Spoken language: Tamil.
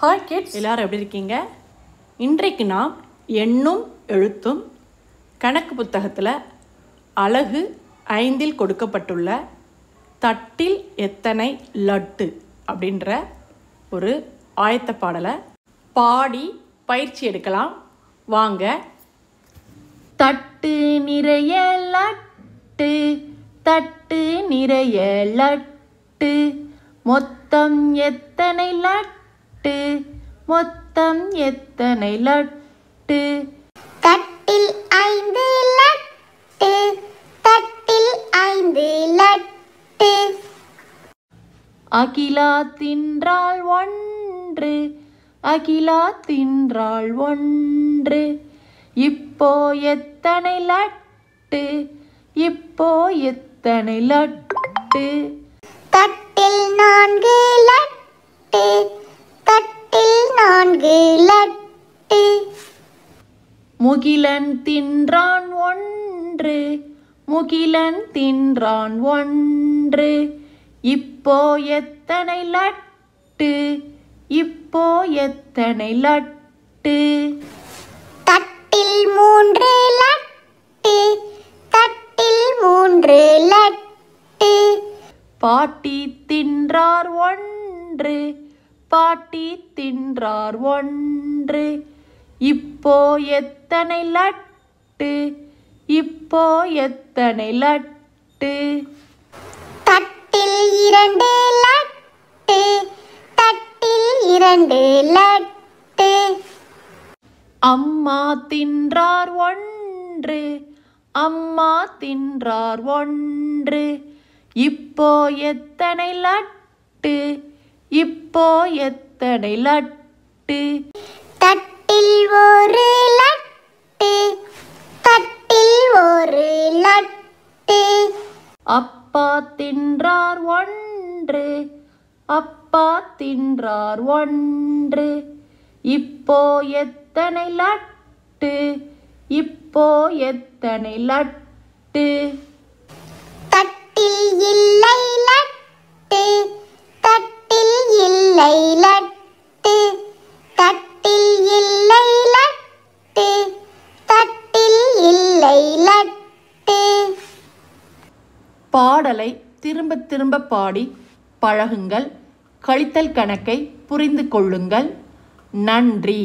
ஹாய் கிட்ஸ் எல்லாரும் எப்படி இருக்கீங்க இன்றைக்கு நாம் எண்ணும் எழுத்தும் கணக்கு புத்தகத்தில் அழகு ஐந்தில் கொடுக்கப்பட்டுள்ள தட்டில் எத்தனை லட்டு அப்படின்ற ஒரு ஆயத்த பாடலை பாடி பயிற்சி எடுக்கலாம் வாங்க தட்டு நிறைய லட்டு தட்டு நிறைய லட்டு மொத்தம் எத்தனை லட்டு மொத்தம் எத்தனை லட்டு தட்டில் ஐந்து லட்டு தட்டில் ஐந்து லட்டு அகிலா தின்றாள் ஒன்று அகிலா தின்றாள் ஒன்று இப்போ எத்தனை லட்டு இப்போ எத்தனை லட்டு முகிலன் தின்றான் ஒன்று முகிலன் தின்றான் ஒன்று இப்போ எத்தனை லட்டு இப்போ எத்தனை லட்டு தட்டில் மூன்று லட்டு தட்டில் மூன்று லட்டு பாட்டி தின்றார் ஒன்று பாட்டி தின்றார் ஒன்று இப்போ எத்தனை லட்டு இப்போ எத்தனை லட்டு தட்டில் இரண்டு லட்டு தட்டில் இரண்டு லட்டு அம்மா தின்றார் ஒன்று அம்மா தின்றார் ஒன்று இப்போ எத்தனை லட்டு இப்போ எத்தனை லட்டு அப்பா தின்றார் ஒன்று அப்பா தின்றார் ஒன்று இப்போ எத்தனை லட்டு இப்போ எத்தனை லட்டு தட்டில் இல்லை லட்டு தட்டில் இல்லை பாடலை திரும்ப திரும்ப பாடி பழகுங்கள் கழித்தல் கணக்கை புரிந்து கொள்ளுங்கள் நன்றி